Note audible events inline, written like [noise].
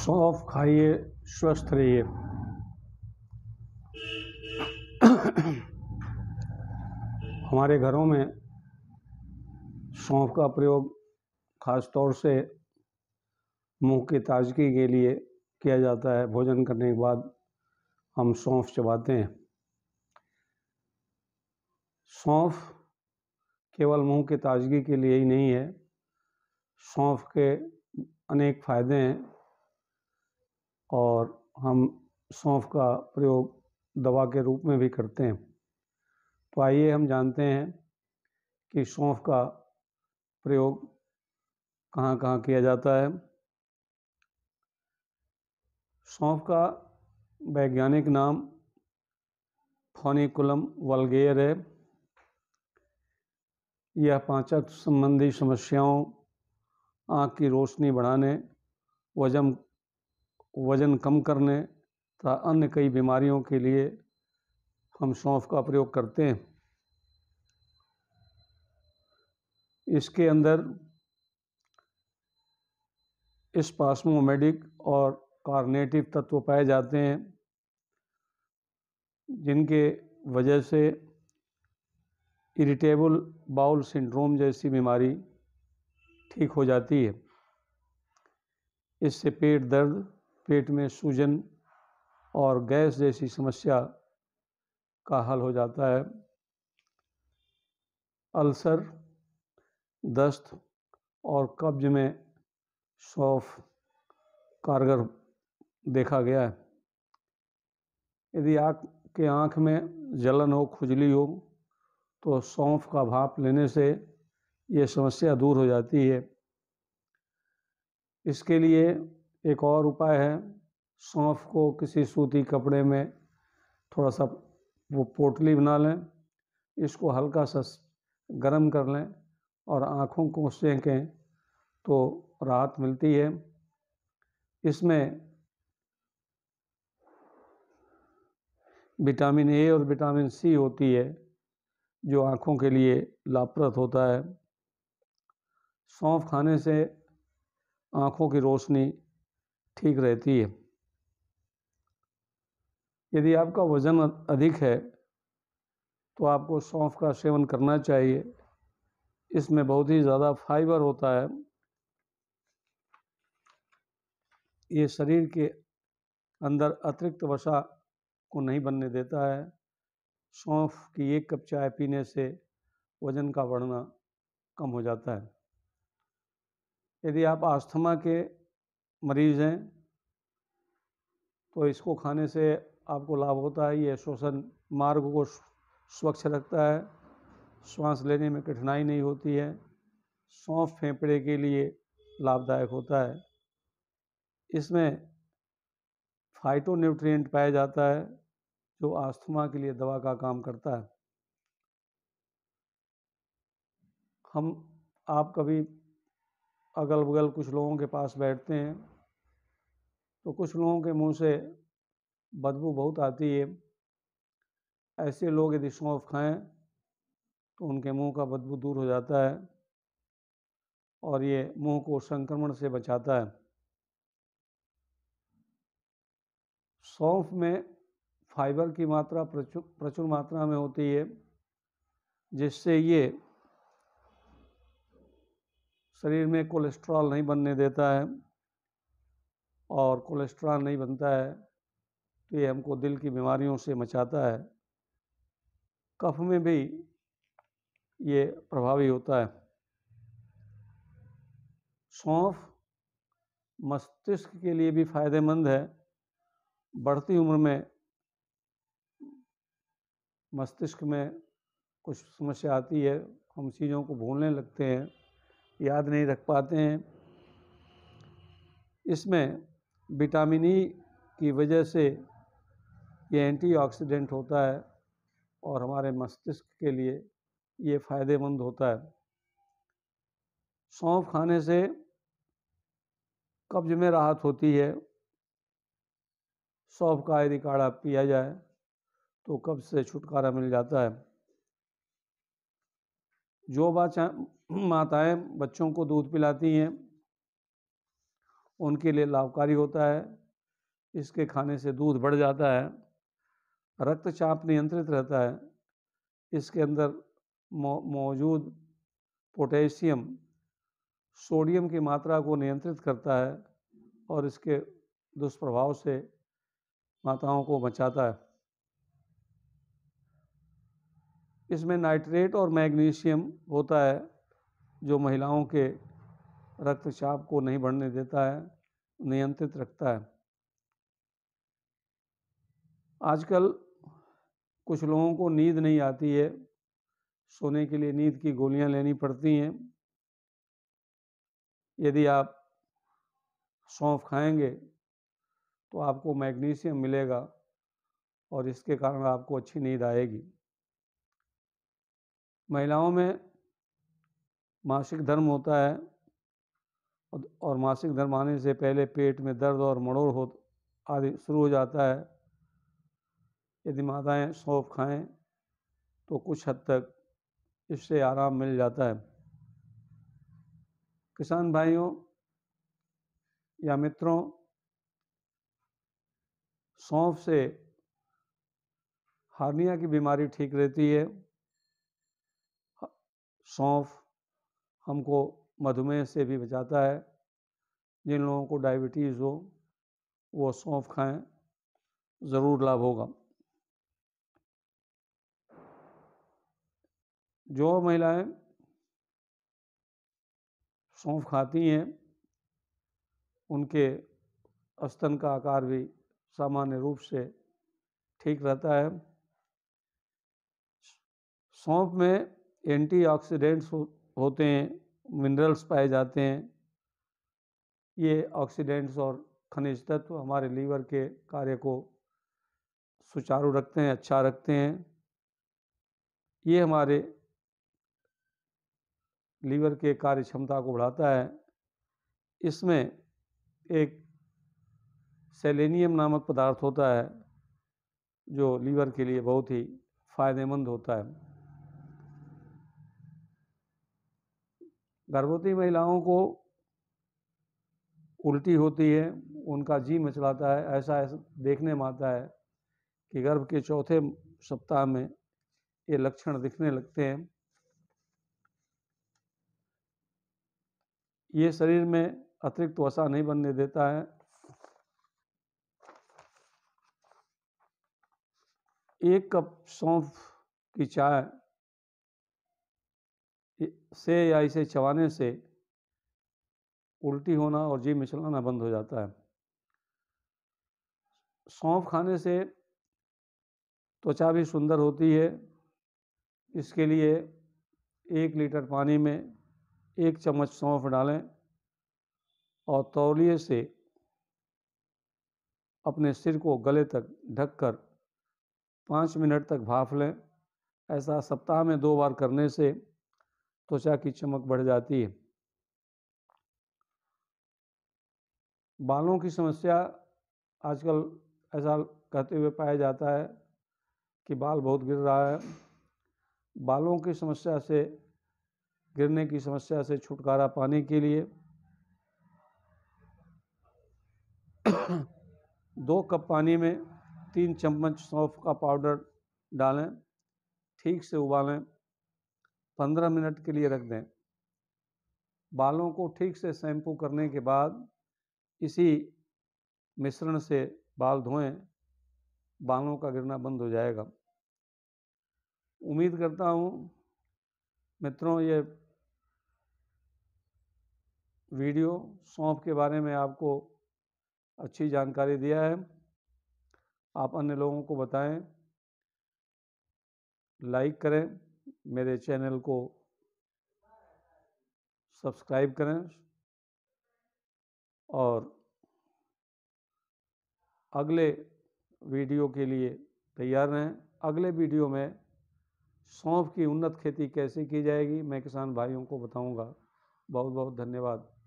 सौंफ खाइए स्वस्थ रहिए हमारे घरों में सौंफ का प्रयोग ख़ास तौर से मुंह की ताजगी के लिए किया जाता है भोजन करने के बाद हम सौंफ चबाते हैं सौंफ केवल मुंह की ताजगी के लिए ही नहीं है सौंफ के अनेक फ़ायदे हैं और हम सौंफ का प्रयोग दवा के रूप में भी करते हैं तो आइए हम जानते हैं कि सौंफ का प्रयोग कहाँ कहाँ किया जाता है सौंफ का वैज्ञानिक नाम फोनिकुलम वलगेयर है यह पाचक संबंधी समस्याओं आँख की रोशनी बढ़ाने वजन वज़न कम करने तथा अन्य कई बीमारियों के लिए हम सौंफ का प्रयोग करते हैं इसके अंदर इस पासमोमेडिक और कार्नेटिव तत्व पाए जाते हैं जिनके वजह से इरिटेबल बाउल सिंड्रोम जैसी बीमारी ठीक हो जाती है इससे पेट दर्द पेट में सूजन और गैस जैसी समस्या का हल हो जाता है अल्सर दस्त और कब्ज में सौफ कारगर देखा गया है यदि आँख के आँख में जलन हो खुजली हो तो सौंफ का भाप लेने से ये समस्या दूर हो जाती है इसके लिए एक और उपाय है सौंफ को किसी सूती कपड़े में थोड़ा सा वो पोटली बना लें इसको हल्का सा गर्म कर लें और आँखों को सेकें तो राहत मिलती है इसमें विटामिन ए और विटामिन सी होती है जो आँखों के लिए लाभप्रद होता है सौंफ खाने से आँखों की रोशनी ठीक रहती है यदि आपका वज़न अधिक है तो आपको सौंफ का सेवन करना चाहिए इसमें बहुत ही ज़्यादा फाइबर होता है ये शरीर के अंदर अतिरिक्त वसा को नहीं बनने देता है सौंफ की एक कप चाय पीने से वजन का बढ़ना कम हो जाता है यदि आप आस्थमा के मरीज़ हैं तो इसको खाने से आपको लाभ होता है ये श्वसन मार्ग को स्वच्छ रखता है श्वास लेने में कठिनाई नहीं होती है सौंफ फेफड़े के लिए लाभदायक होता है इसमें फाइटो पाया जाता है जो आस्थमा के लिए दवा का काम करता है हम आप कभी अगल बगल कुछ लोगों के पास बैठते हैं तो कुछ लोगों के मुंह से बदबू बहुत आती है ऐसे लोग यदि सौंफ खाएं तो उनके मुंह का बदबू दूर हो जाता है और ये मुंह को संक्रमण से बचाता है सौंफ में फाइबर की मात्रा प्रचुर प्रचुर मात्रा में होती है जिससे ये शरीर में कोलेस्ट्रॉल नहीं बनने देता है और कोलेस्ट्रॉल नहीं बनता है तो ये हमको दिल की बीमारियों से मचाता है कफ में भी ये प्रभावी होता है सौंफ मस्तिष्क के लिए भी फायदेमंद है बढ़ती उम्र में मस्तिष्क में कुछ समस्या आती है हम चीज़ों को भूलने लगते हैं याद नहीं रख पाते हैं इसमें विटामिन ई की वजह से ये एंटीऑक्सीडेंट होता है और हमारे मस्तिष्क के लिए ये फ़ायदेमंद होता है सौंफ खाने से कब्ज में राहत होती है सौंफ का यदि काढ़ा पिया जाए तो कब्ज से छुटकारा मिल जाता है जो बाचा माताएं बच्चों को दूध पिलाती हैं उनके लिए लाभकारी होता है इसके खाने से दूध बढ़ जाता है रक्तचाप नियंत्रित रहता है इसके अंदर मौजूद पोटेशियम सोडियम की मात्रा को नियंत्रित करता है और इसके दुष्प्रभाव से माताओं को बचाता है इसमें नाइट्रेट और मैग्नीशियम होता है जो महिलाओं के रक्तचाप को नहीं बढ़ने देता है नियंत्रित रखता है आजकल कुछ लोगों को नींद नहीं आती है सोने के लिए नींद की गोलियां लेनी पड़ती हैं यदि आप सौंफ खाएंगे तो आपको मैग्नीशियम मिलेगा और इसके कारण आपको अच्छी नींद आएगी महिलाओं में मासिक धर्म होता है और मासिक धर्म आने से पहले पेट में दर्द और मड़ोड़ हो आदि शुरू हो जाता है यदि माताएं सौंफ खाएं तो कुछ हद तक इससे आराम मिल जाता है किसान भाइयों या मित्रों सौंफ से हार्निया की बीमारी ठीक रहती है सौंफ हमको मधुमेह से भी बचाता है जिन लोगों को डायबिटीज़ हो वो सौंफ खाएं ज़रूर लाभ होगा जो महिलाएं सौंफ खाती हैं उनके अस्तन का आकार भी सामान्य रूप से ठीक रहता है सौंफ में एंटीऑक्सीडेंट्स हो, होते हैं मिनरल्स पाए जाते हैं ये ऑक्सीडेंट्स और खनिज तत्व हमारे लीवर के कार्य को सुचारू रखते हैं अच्छा रखते हैं ये हमारे लीवर के कार्य क्षमता को बढ़ाता है इसमें एक सेलेनियम नामक पदार्थ होता है जो लीवर के लिए बहुत ही फ़ायदेमंद होता है गर्भवती महिलाओं को उल्टी होती है उनका जी मचलाता है ऐसा ऐसा देखने में आता है कि गर्भ के चौथे सप्ताह में ये लक्षण दिखने लगते हैं ये शरीर में अतिरिक्त वसा नहीं बनने देता है एक कप सौंफ की चाय से या इसे चबाने से उल्टी होना और जी मिचलाना बंद हो जाता है सौंफ खाने से त्वचा भी सुंदर होती है इसके लिए एक लीटर पानी में एक चम्मच सौंफ डालें और तौलिए से अपने सिर को गले तक ढककर पाँच मिनट तक भाप लें ऐसा सप्ताह में दो बार करने से त्वचा की चमक बढ़ जाती है बालों की समस्या आजकल ऐसा कहते हुए पाया जाता है कि बाल बहुत गिर रहा है बालों की समस्या से गिरने की समस्या से छुटकारा पाने के लिए [coughs] दो कप पानी में तीन चम्मच सौंफ का पाउडर डालें ठीक से उबालें पंद्रह मिनट के लिए रख दें बालों को ठीक से शैम्पू करने के बाद इसी मिश्रण से बाल धोएं बालों का गिरना बंद हो जाएगा उम्मीद करता हूँ मित्रों ये वीडियो सौंफ के बारे में आपको अच्छी जानकारी दिया है आप अन्य लोगों को बताएं लाइक करें मेरे चैनल को सब्सक्राइब करें और अगले वीडियो के लिए तैयार रहें अगले वीडियो में सौंफ की उन्नत खेती कैसे की जाएगी मैं किसान भाइयों को बताऊंगा बहुत बहुत धन्यवाद